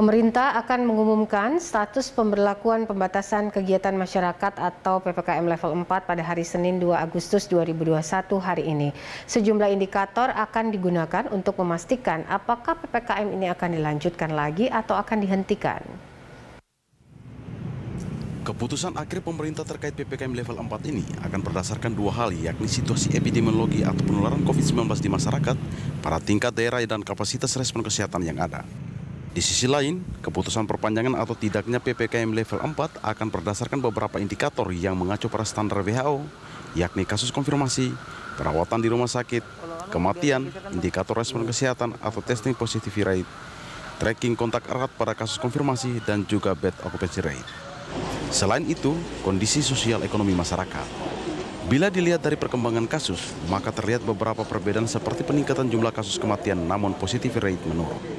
Pemerintah akan mengumumkan status pemberlakuan pembatasan kegiatan masyarakat atau PPKM level 4 pada hari Senin 2 Agustus 2021 hari ini. Sejumlah indikator akan digunakan untuk memastikan apakah PPKM ini akan dilanjutkan lagi atau akan dihentikan. Keputusan akhir pemerintah terkait PPKM level 4 ini akan berdasarkan dua hal yakni situasi epidemiologi atau penularan COVID-19 di masyarakat, para tingkat daerah dan kapasitas respon kesehatan yang ada. Di sisi lain, keputusan perpanjangan atau tidaknya PPKM level 4 akan berdasarkan beberapa indikator yang mengacu pada standar WHO, yakni kasus konfirmasi, perawatan di rumah sakit, kematian, indikator respon kesehatan atau testing positivity rate, tracking kontak erat pada kasus konfirmasi, dan juga bed occupancy rate. Selain itu, kondisi sosial ekonomi masyarakat. Bila dilihat dari perkembangan kasus, maka terlihat beberapa perbedaan seperti peningkatan jumlah kasus kematian namun positivity rate menurun.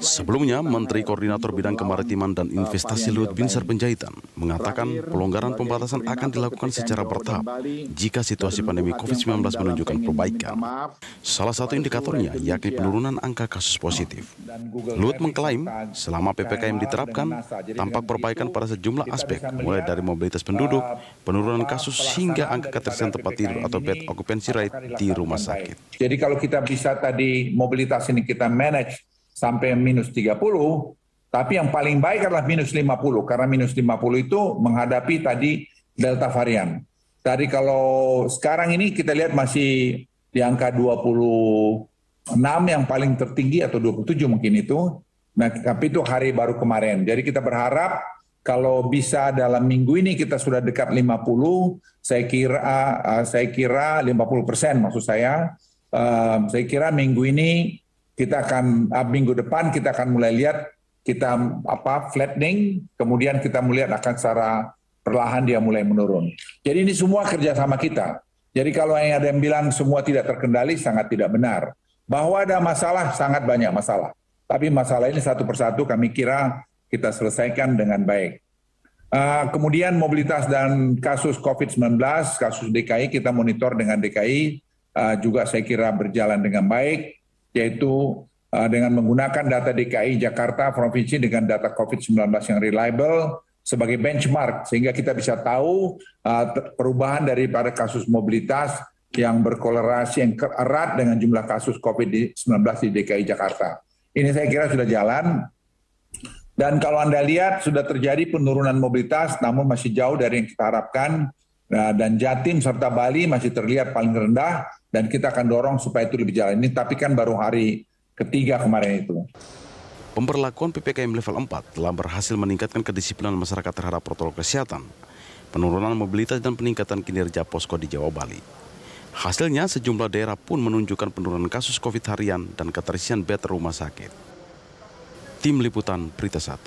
Sebelumnya, Menteri Koordinator Bidang Kemaritiman dan Investasi Luhut Binsar Penjahitan mengatakan pelonggaran pembatasan akan dilakukan secara bertahap jika situasi pandemi COVID-19 menunjukkan perbaikan. Salah satu indikatornya yakni penurunan angka kasus positif. Luhut mengklaim selama PPKM diterapkan, tampak perbaikan pada sejumlah aspek, mulai dari mobilitas penduduk, penurunan kasus hingga angka keterisian tempat tidur atau bed occupancy rate di rumah sakit. Jadi kalau kita bisa tadi mobilitas ini kita manage sampai minus 30, tapi yang paling baik adalah minus 50, karena minus 50 itu menghadapi tadi delta varian. Dari kalau sekarang ini kita lihat masih di angka 26 yang paling tertinggi atau 27 mungkin itu. Nah, tapi itu hari baru kemarin. Jadi kita berharap kalau bisa dalam minggu ini kita sudah dekat 50, saya kira eh, saya kira 50 persen maksud saya. Eh, saya kira minggu ini kita akan ah, minggu depan kita akan mulai lihat kita apa flattening, kemudian kita melihat akan secara perlahan dia mulai menurun. Jadi ini semua kerjasama kita. Jadi kalau yang ada yang bilang semua tidak terkendali sangat tidak benar. Bahwa ada masalah sangat banyak masalah. Tapi masalah ini satu persatu kami kira kita selesaikan dengan baik. Uh, kemudian mobilitas dan kasus COVID-19, kasus DKI kita monitor dengan DKI uh, ah, juga saya kira berjalan dengan baik yaitu uh, dengan menggunakan data DKI Jakarta provinsi dengan data COVID-19 yang reliable sebagai benchmark sehingga kita bisa tahu uh, perubahan daripada kasus mobilitas yang berkolerasi yang erat dengan jumlah kasus COVID-19 di DKI Jakarta. Ini saya kira sudah jalan dan kalau Anda lihat sudah terjadi penurunan mobilitas namun masih jauh dari yang kita harapkan Nah, dan Jatim serta Bali masih terlihat paling rendah dan kita akan dorong supaya itu lebih jalan ini. Tapi kan baru hari ketiga kemarin itu. Pemberlakuan PPKM level 4 telah berhasil meningkatkan kedisiplinan masyarakat terhadap protokol kesehatan, penurunan mobilitas dan peningkatan kinerja posko di Jawa Bali. Hasilnya sejumlah daerah pun menunjukkan penurunan kasus COVID harian dan keterisian bed rumah sakit. Tim Liputan Berita 1.